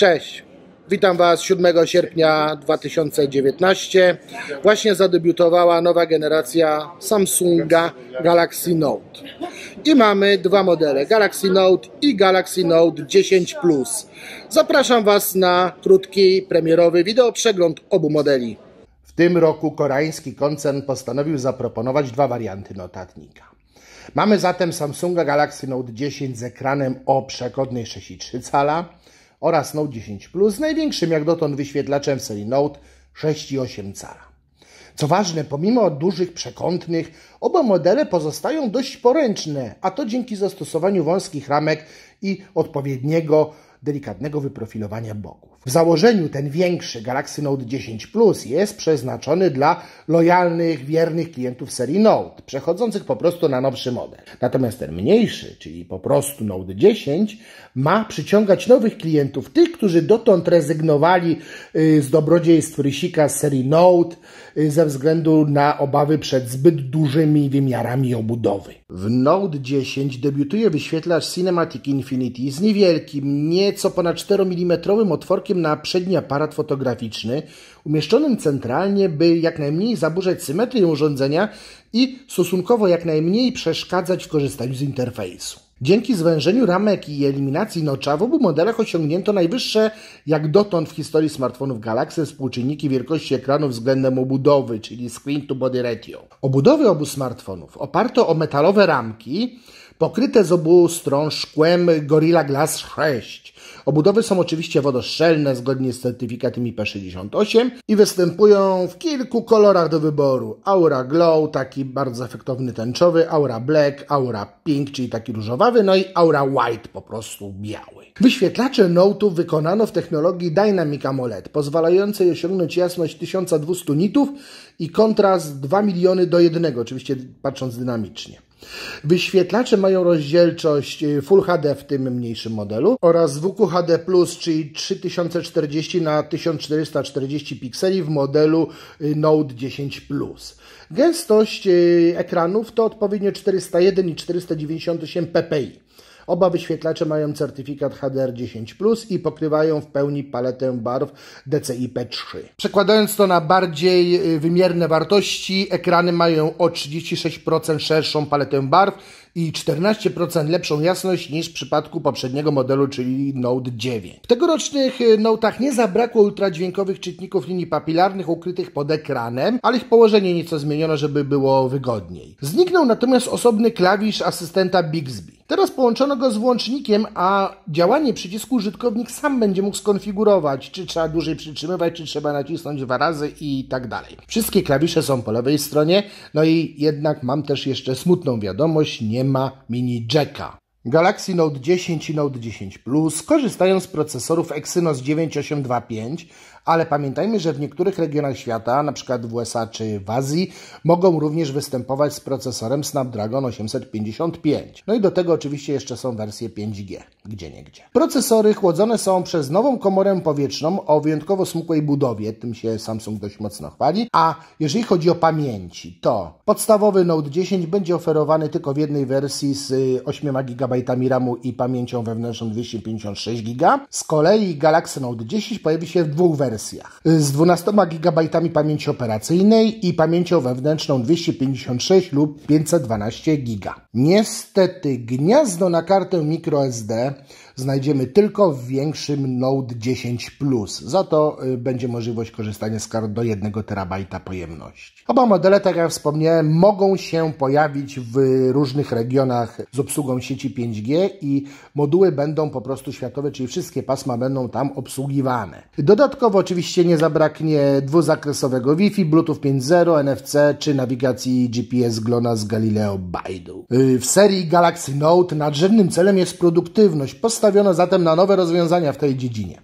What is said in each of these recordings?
Cześć, witam Was 7 sierpnia 2019. Właśnie zadebiutowała nowa generacja Samsunga Galaxy Note. I mamy dwa modele, Galaxy Note i Galaxy Note 10 Plus. Zapraszam Was na krótki, premierowy wideoprzegląd obu modeli. W tym roku koreański koncern postanowił zaproponować dwa warianty notatnika. Mamy zatem Samsunga Galaxy Note 10 z ekranem o przekodnej 6,3 cala, oraz Note 10 Plus z największym jak dotąd wyświetlaczem serii Note 6,8 cala. Co ważne, pomimo dużych przekątnych, oba modele pozostają dość poręczne, a to dzięki zastosowaniu wąskich ramek i odpowiedniego, delikatnego wyprofilowania boków. W założeniu ten większy Galaxy Note 10 Plus jest przeznaczony dla lojalnych, wiernych klientów serii Note, przechodzących po prostu na nowszy model. Natomiast ten mniejszy, czyli po prostu Note 10, ma przyciągać nowych klientów, tych, którzy dotąd rezygnowali y, z dobrodziejstw rysika z serii Note y, ze względu na obawy przed zbyt dużymi wymiarami obudowy. W Note 10 debiutuje wyświetlacz Cinematic Infinity z niewielkim, nieco ponad 4 mm otworkiem na przedni aparat fotograficzny, umieszczonym centralnie, by jak najmniej zaburzać symetrię urządzenia i stosunkowo jak najmniej przeszkadzać w korzystaniu z interfejsu. Dzięki zwężeniu ramek i eliminacji nocza w obu modelach osiągnięto najwyższe jak dotąd w historii smartfonów Galaxy współczynniki wielkości ekranu względem obudowy, czyli screen to body ratio. Obudowy obu smartfonów oparto o metalowe ramki, pokryte z obu stron szkłem Gorilla Glass 6. Obudowy są oczywiście wodoszczelne zgodnie z certyfikatem IP68 i występują w kilku kolorach do wyboru. Aura Glow, taki bardzo efektowny tęczowy, Aura Black, Aura Pink, czyli taki różowawy, no i Aura White, po prostu biały. Wyświetlacze Note'ów wykonano w technologii Dynamic AMOLED, pozwalającej osiągnąć jasność 1200 nitów i kontrast 2 miliony do 1, oczywiście patrząc dynamicznie. Wyświetlacze mają rozdzielczość y, Full HD w tym mniejszym modelu oraz WQHD+, czyli 3040 na 1440 pikseli w modelu y, Note 10 Plus. Gęstość y, ekranów to odpowiednio 401 i 498 ppi. Oba wyświetlacze mają certyfikat HDR10+, i pokrywają w pełni paletę barw DCI-P3. Przekładając to na bardziej y, wymierne wartości, ekrany mają o 36% szerszą paletę barw i 14% lepszą jasność niż w przypadku poprzedniego modelu, czyli Note 9. W tegorocznych y, Note'ach nie zabrakło ultradźwiękowych czytników linii papilarnych ukrytych pod ekranem, ale ich położenie nieco zmieniono, żeby było wygodniej. Zniknął natomiast osobny klawisz asystenta Bixby. Teraz połączono go z włącznikiem, a działanie przycisku użytkownik sam będzie mógł skonfigurować, czy trzeba dłużej przytrzymywać, czy trzeba nacisnąć dwa razy i tak dalej. Wszystkie klawisze są po lewej stronie, no i jednak mam też jeszcze smutną wiadomość, nie nie ma mini jacka. Galaxy Note 10 i Note 10 Plus korzystają z procesorów Exynos 9825, ale pamiętajmy, że w niektórych regionach świata, np. w USA czy w Azji, mogą również występować z procesorem Snapdragon 855. No i do tego oczywiście jeszcze są wersje 5G, gdzie niegdzie. Procesory chłodzone są przez nową komorę powietrzną o wyjątkowo smukłej budowie, tym się Samsung dość mocno chwali, a jeżeli chodzi o pamięci, to podstawowy Note 10 będzie oferowany tylko w jednej wersji z 8 y, GB RAMu i pamięcią wewnętrzną 256 GB. Z kolei Galaxy Note 10 pojawi się w dwóch wersjach wersjach z 12 GB pamięci operacyjnej i pamięcią wewnętrzną 256 lub 512 GB. Niestety gniazdo na kartę microSD znajdziemy tylko w większym Note 10 Plus. Za to y, będzie możliwość korzystania z kart do 1 TB pojemności. Oba modele, tak jak wspomniałem, mogą się pojawić w różnych regionach z obsługą sieci 5G i moduły będą po prostu światowe, czyli wszystkie pasma będą tam obsługiwane. Dodatkowo oczywiście nie zabraknie dwuzakresowego Wi-Fi, Bluetooth 5.0, NFC czy nawigacji GPS GLONASS Galileo Baidu. Y, w serii Galaxy Note nadrzędnym celem jest produktywność. Postawienie postawiono zatem na nowe rozwiązania w tej dziedzinie.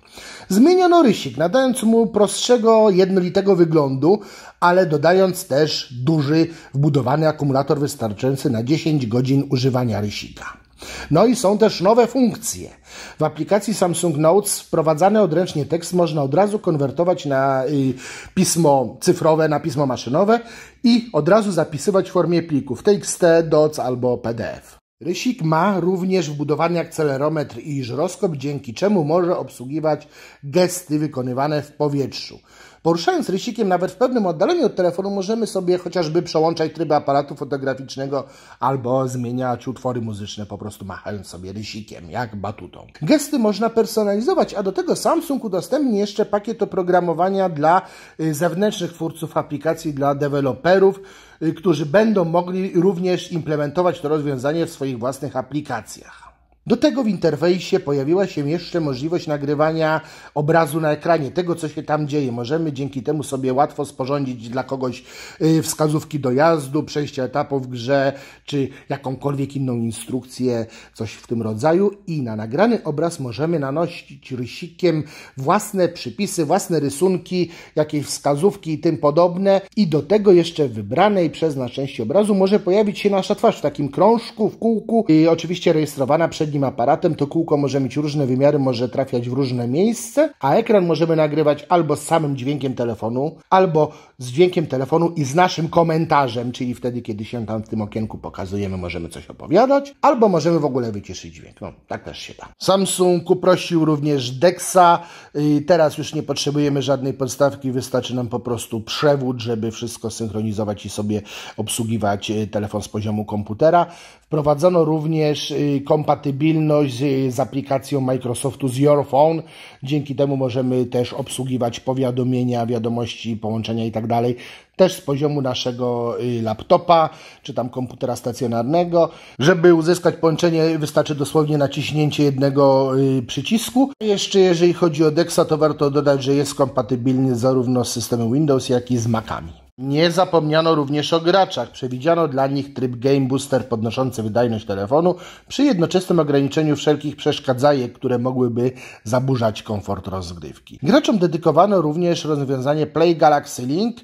Zmieniono rysik, nadając mu prostszego, jednolitego wyglądu, ale dodając też duży, wbudowany akumulator wystarczający na 10 godzin używania rysika. No i są też nowe funkcje. W aplikacji Samsung Notes wprowadzany odręcznie tekst można od razu konwertować na y, pismo cyfrowe, na pismo maszynowe i od razu zapisywać w formie plików TXT, DOC albo PDF. Rysik ma również wbudowany akcelerometr i żyroskop, dzięki czemu może obsługiwać gesty wykonywane w powietrzu. Poruszając rysikiem nawet w pewnym oddaleniu od telefonu możemy sobie chociażby przełączać tryby aparatu fotograficznego albo zmieniać utwory muzyczne po prostu machając sobie rysikiem, jak batutą. Gesty można personalizować, a do tego Samsung udostępni jeszcze pakiet oprogramowania dla y, zewnętrznych twórców aplikacji, dla deweloperów, y, którzy będą mogli również implementować to rozwiązanie w swoich własnych aplikacjach. Do tego w interfejsie pojawiła się jeszcze możliwość nagrywania obrazu na ekranie, tego co się tam dzieje. Możemy dzięki temu sobie łatwo sporządzić dla kogoś y, wskazówki dojazdu, przejścia etapu w grze, czy jakąkolwiek inną instrukcję, coś w tym rodzaju. I na nagrany obraz możemy nanosić rysikiem własne przypisy, własne rysunki, jakieś wskazówki i tym podobne. I do tego jeszcze wybranej przez nas części obrazu może pojawić się nasza twarz w takim krążku, w kółku i oczywiście rejestrowana przed aparatem, to kółko może mieć różne wymiary, może trafiać w różne miejsce, a ekran możemy nagrywać albo z samym dźwiękiem telefonu, albo z dźwiękiem telefonu i z naszym komentarzem, czyli wtedy, kiedy się tam w tym okienku pokazujemy, możemy coś opowiadać, albo możemy w ogóle wyciszyć dźwięk. No, tak też się da. Samsung uprościł również DEXa. Teraz już nie potrzebujemy żadnej podstawki, wystarczy nam po prostu przewód, żeby wszystko synchronizować i sobie obsługiwać e, telefon z poziomu komputera. Wprowadzono również e, kompatybilność kompatybilność z, z aplikacją Microsoftu z Your Phone. Dzięki temu możemy też obsługiwać powiadomienia, wiadomości, połączenia itd. Tak też z poziomu naszego y, laptopa czy tam komputera stacjonarnego. Żeby uzyskać połączenie, wystarczy dosłownie naciśnięcie jednego y, przycisku. Jeszcze jeżeli chodzi o Dexa, to warto dodać, że jest kompatybilny zarówno z systemem Windows, jak i z Macami. Nie zapomniano również o graczach. Przewidziano dla nich tryb Game Booster podnoszący wydajność telefonu przy jednoczesnym ograniczeniu wszelkich przeszkadzajek, które mogłyby zaburzać komfort rozgrywki. Graczom dedykowano również rozwiązanie Play Galaxy Link.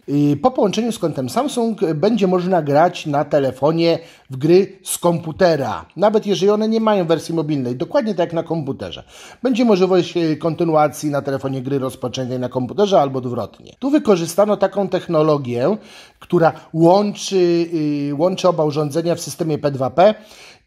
Po połączeniu z kątem Samsung będzie można grać na telefonie w gry z komputera, nawet jeżeli one nie mają wersji mobilnej, dokładnie tak jak na komputerze. Będzie możliwość e, kontynuacji na telefonie gry rozpoczętej na komputerze albo odwrotnie. Tu wykorzystano taką technologię, która łączy, y, łączy oba urządzenia w systemie P2P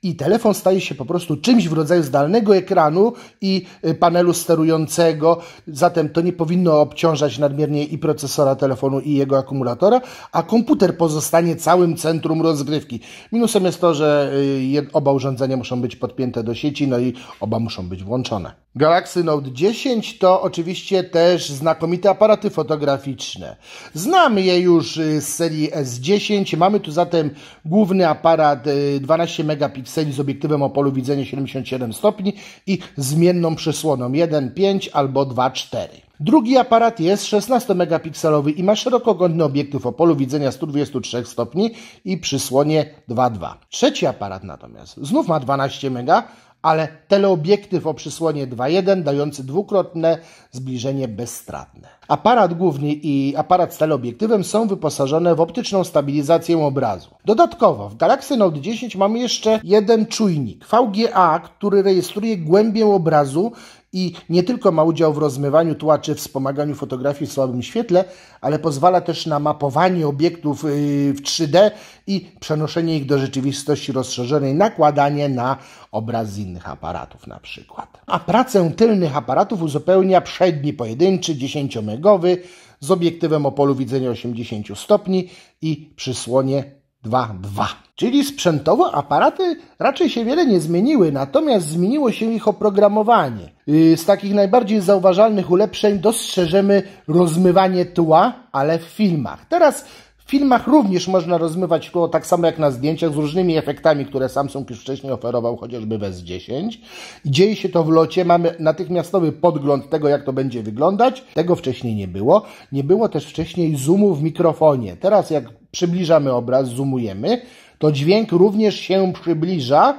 i telefon staje się po prostu czymś w rodzaju zdalnego ekranu i y, panelu sterującego, zatem to nie powinno obciążać nadmiernie i procesora telefonu i jego akumulatora, a komputer pozostanie całym centrum rozgrywki. Minusem jest to, że y, oba urządzenia muszą być podpięte do sieci, no i oba muszą być włączone. Galaxy Note 10 to oczywiście też znakomite aparaty fotograficzne. Znamy je już y, z serii S10, mamy tu zatem główny aparat 12 megapikseli, Ipseni z obiektywem o polu widzenia 77 stopni i zmienną przysłoną 1,5 albo 2,4. Drugi aparat jest 16-megapikselowy i ma szerokokątny obiektyw o polu widzenia 123 stopni i przysłonie 2,2. Trzeci aparat natomiast znów ma 12 mega, ale teleobiektyw o przysłonie 2.1 dający dwukrotne zbliżenie bezstratne. Aparat główny i aparat z teleobiektywem są wyposażone w optyczną stabilizację obrazu. Dodatkowo w Galaxy Note 10 mamy jeszcze jeden czujnik VGA, który rejestruje głębię obrazu i nie tylko ma udział w rozmywaniu tła czy wspomaganiu fotografii w słabym świetle, ale pozwala też na mapowanie obiektów y, w 3D i przenoszenie ich do rzeczywistości rozszerzonej, nakładanie na obraz z innych aparatów na przykład. A pracę tylnych aparatów uzupełnia przedni pojedynczy 10-megowy z obiektywem o polu widzenia 80 stopni i przysłonie 2.2. Czyli sprzętowo aparaty raczej się wiele nie zmieniły, natomiast zmieniło się ich oprogramowanie. Y, z takich najbardziej zauważalnych ulepszeń dostrzeżemy rozmywanie tła, ale w filmach. Teraz w filmach również można rozmywać tak samo jak na zdjęciach z różnymi efektami, które Samsung już wcześniej oferował, chociażby w S10. Dzieje się to w locie, mamy natychmiastowy podgląd tego, jak to będzie wyglądać. Tego wcześniej nie było. Nie było też wcześniej zoomu w mikrofonie. Teraz jak przybliżamy obraz, zoomujemy, to dźwięk również się przybliża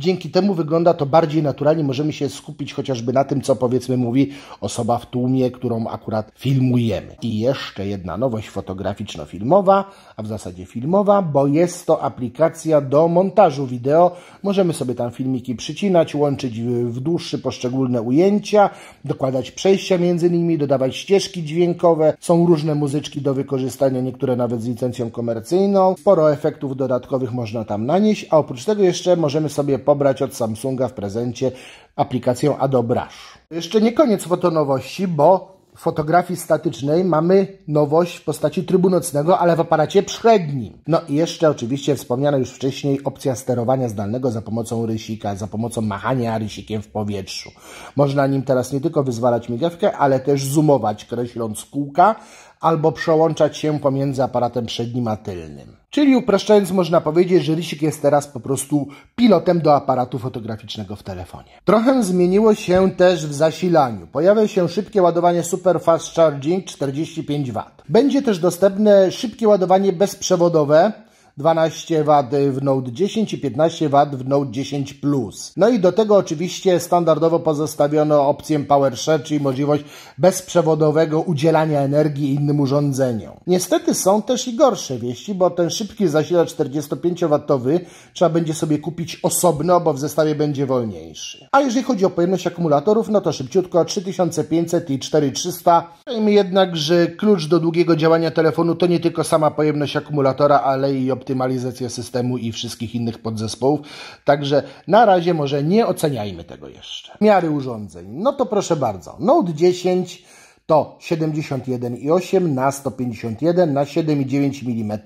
Dzięki temu wygląda to bardziej naturalnie, możemy się skupić chociażby na tym, co powiedzmy mówi osoba w tłumie, którą akurat filmujemy. I jeszcze jedna nowość fotograficzno-filmowa, a w zasadzie filmowa, bo jest to aplikacja do montażu wideo. Możemy sobie tam filmiki przycinać, łączyć w dłuższe poszczególne ujęcia, dokładać przejścia między nimi, dodawać ścieżki dźwiękowe. Są różne muzyczki do wykorzystania, niektóre nawet z licencją komercyjną. Sporo efektów dodatkowych można tam nanieść, a oprócz tego jeszcze możemy sobie pobrać od Samsunga w prezencie aplikację Adobe Rush. Jeszcze nie koniec fotonowości, bo fotografii statycznej mamy nowość w postaci trybu nocnego, ale w aparacie przednim. No i jeszcze oczywiście wspomniana już wcześniej opcja sterowania zdalnego za pomocą rysika, za pomocą machania rysikiem w powietrzu. Można nim teraz nie tylko wyzwalać migawkę, ale też zoomować, kreśląc kółka, albo przełączać się pomiędzy aparatem przednim a tylnym. Czyli upraszczając można powiedzieć, że Rysik jest teraz po prostu pilotem do aparatu fotograficznego w telefonie. Trochę zmieniło się też w zasilaniu. Pojawia się szybkie ładowanie Super Fast Charging 45W. Będzie też dostępne szybkie ładowanie bezprzewodowe 12 W w Note 10 i 15 W w Note 10 Plus. No i do tego oczywiście standardowo pozostawiono opcję PowerShare, czyli możliwość bezprzewodowego udzielania energii innym urządzeniom. Niestety są też i gorsze wieści, bo ten szybki zasilacz 45W trzeba będzie sobie kupić osobno, bo w zestawie będzie wolniejszy. A jeżeli chodzi o pojemność akumulatorów, no to szybciutko 3500 i 4300. Pamiętajmy jednak, że klucz do długiego działania telefonu to nie tylko sama pojemność akumulatora, ale i optyka optymalizację systemu i wszystkich innych podzespołów. Także na razie może nie oceniajmy tego jeszcze. Miary urządzeń. No to proszę bardzo. Note 10 to 71,8 na 151 na 7,9 mm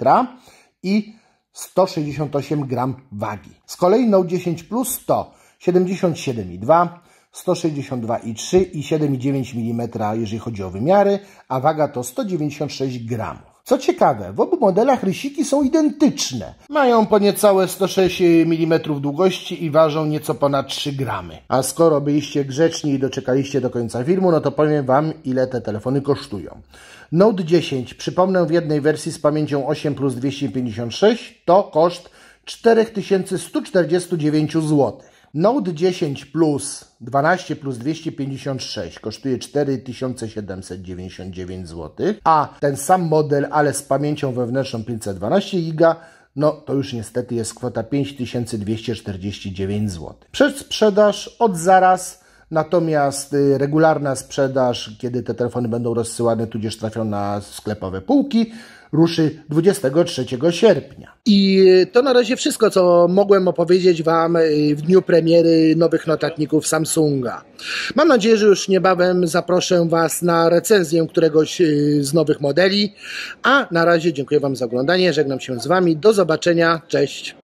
i 168 gram wagi. Z kolei Note 10 Plus to 77,2 162,3 i 7,9 mm, jeżeli chodzi o wymiary, a waga to 196 gramów. Co ciekawe, w obu modelach rysiki są identyczne. Mają po niecałe 106 mm długości i ważą nieco ponad 3 gramy. A skoro byliście grzeczni i doczekaliście do końca filmu, no to powiem Wam, ile te telefony kosztują. Note 10, przypomnę, w jednej wersji z pamięcią 8 plus 256 to koszt 4149 zł. Note 10 Plus 12 plus 256 kosztuje 4799 zł, a ten sam model, ale z pamięcią wewnętrzną 512 giga, no to już niestety jest kwota 5249 zł. Przez sprzedaż od zaraz Natomiast y, regularna sprzedaż, kiedy te telefony będą rozsyłane, tudzież trafią na sklepowe półki, ruszy 23 sierpnia. I y, to na razie wszystko, co mogłem opowiedzieć Wam y, w dniu premiery nowych notatników Samsunga. Mam nadzieję, że już niebawem zaproszę Was na recenzję któregoś z nowych modeli. A na razie dziękuję Wam za oglądanie, żegnam się z Wami, do zobaczenia, cześć.